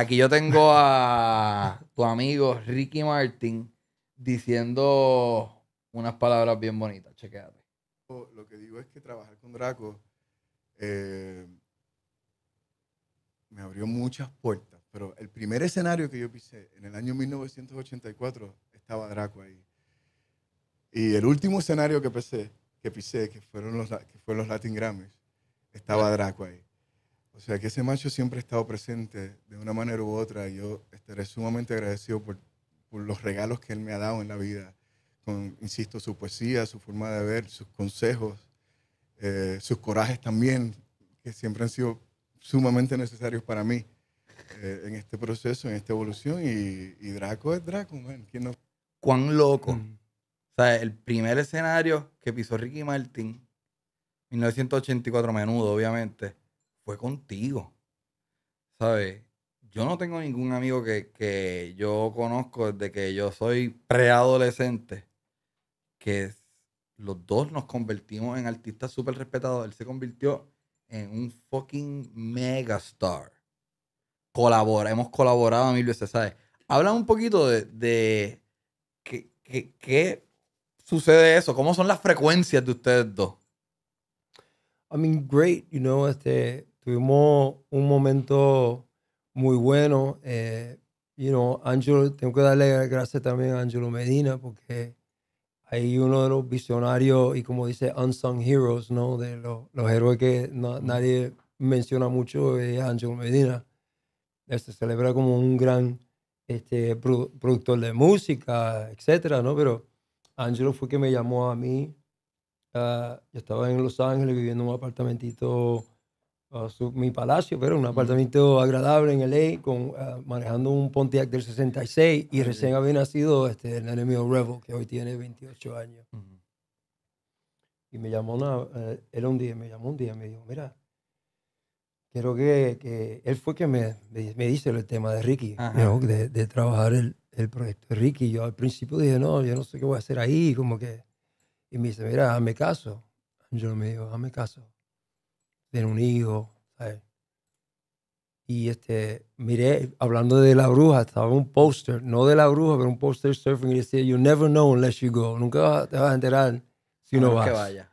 Aquí yo tengo a tu amigo Ricky Martin diciendo unas palabras bien bonitas. Chequéate. Lo que digo es que trabajar con Draco eh, me abrió muchas puertas. Pero el primer escenario que yo pisé en el año 1984 estaba Draco ahí. Y el último escenario que pisé, que pisé, que fueron los, que fueron los Latin Grammys, estaba Draco ahí. O sea que ese macho siempre ha estado presente de una manera u otra. Yo estaré sumamente agradecido por, los regalos que él me ha dado en la vida. Con, insisto, su poesía, su forma de ver, sus consejos, eh, sus corajes también, que siempre han sido sumamente necesarios para mí eh, en este proceso, en esta evolución. Y, Draco es Draco, no? Cuán loco. Mm. O sea, el primer escenario que pisó Ricky Martin, 1984, menudo, obviamente fue contigo. ¿Sabes? Yo no tengo ningún amigo que, yo conozco desde que yo soy preadolescente, que los dos nos convertimos en artistas súper respetados. Él se convirtió en un fucking megastar. Colabora, hemos colaborado a mil veces, ¿sabes? Habla un poquito de, de qué, qué sucede eso, cómo son las frecuencias de ustedes dos. I mean, great, you know, este, tuvimos un momento muy bueno. Eh, tengo que darle gracias también a Angelo Medina porque hay uno de los visionarios y como dice, unsung heroes, ¿no? De los, héroes que nadie menciona mucho es Angelo Medina. Se celebra como un gran este, productor de música, etcétera, ¿no? Pero Angelo fue que me llamó a mí. Ah, yo estaba en Los Ángeles viviendo en un apartamentito mi palacio, pero un apartamento agradable en LA, con, ah, manejando un Pontiac del 66 y recién había nacido este, el enemigo Rebel, que hoy tiene 28 años. Y me llamó, una, eh, un día, me llamó un día me dijo, mira, creo que, que él fue que me, me, dice el tema de Ricky, de, de, trabajar el, el proyecto de Ricky. Yo al principio dije, no, yo no sé qué voy a hacer ahí, como que... Y me dice, mira, hazme caso. Yo me digo, hazme caso. Tener un hijo. ¿sabes? Y este, miré, hablando de la bruja, estaba un póster, no de la bruja, pero un póster surfing y decía, You never know unless you go. Nunca te vas a enterar si no, vas. Que vaya.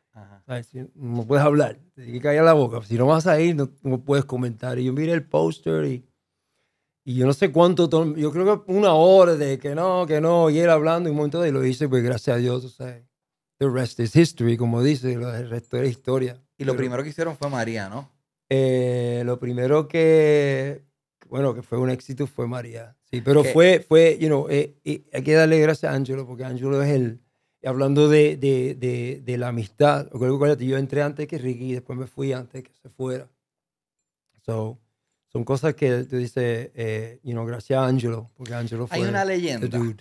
no puedes hablar, te que callar la boca. Si no vas a ir, no, puedes comentar. Y yo miré el póster y, y yo no sé cuánto, yo creo que una hora de que no, que no, y él hablando y un momento de y lo hice, pues gracias a Dios, sabes The rest is history, como dice, el resto es historia. Y lo primero que hicieron fue María, ¿no? Eh, lo primero que, bueno, que fue un éxito fue María. Sí, pero fue, fue, you know, eh, eh, hay que darle gracias a Angelo, porque Angelo es el, hablando de, de, de, de la amistad, yo entré antes que Ricky, después me fui antes que se fuera. So, son cosas que tú dices, eh, you know, gracias a Angelo, porque Angelo fue Hay una leyenda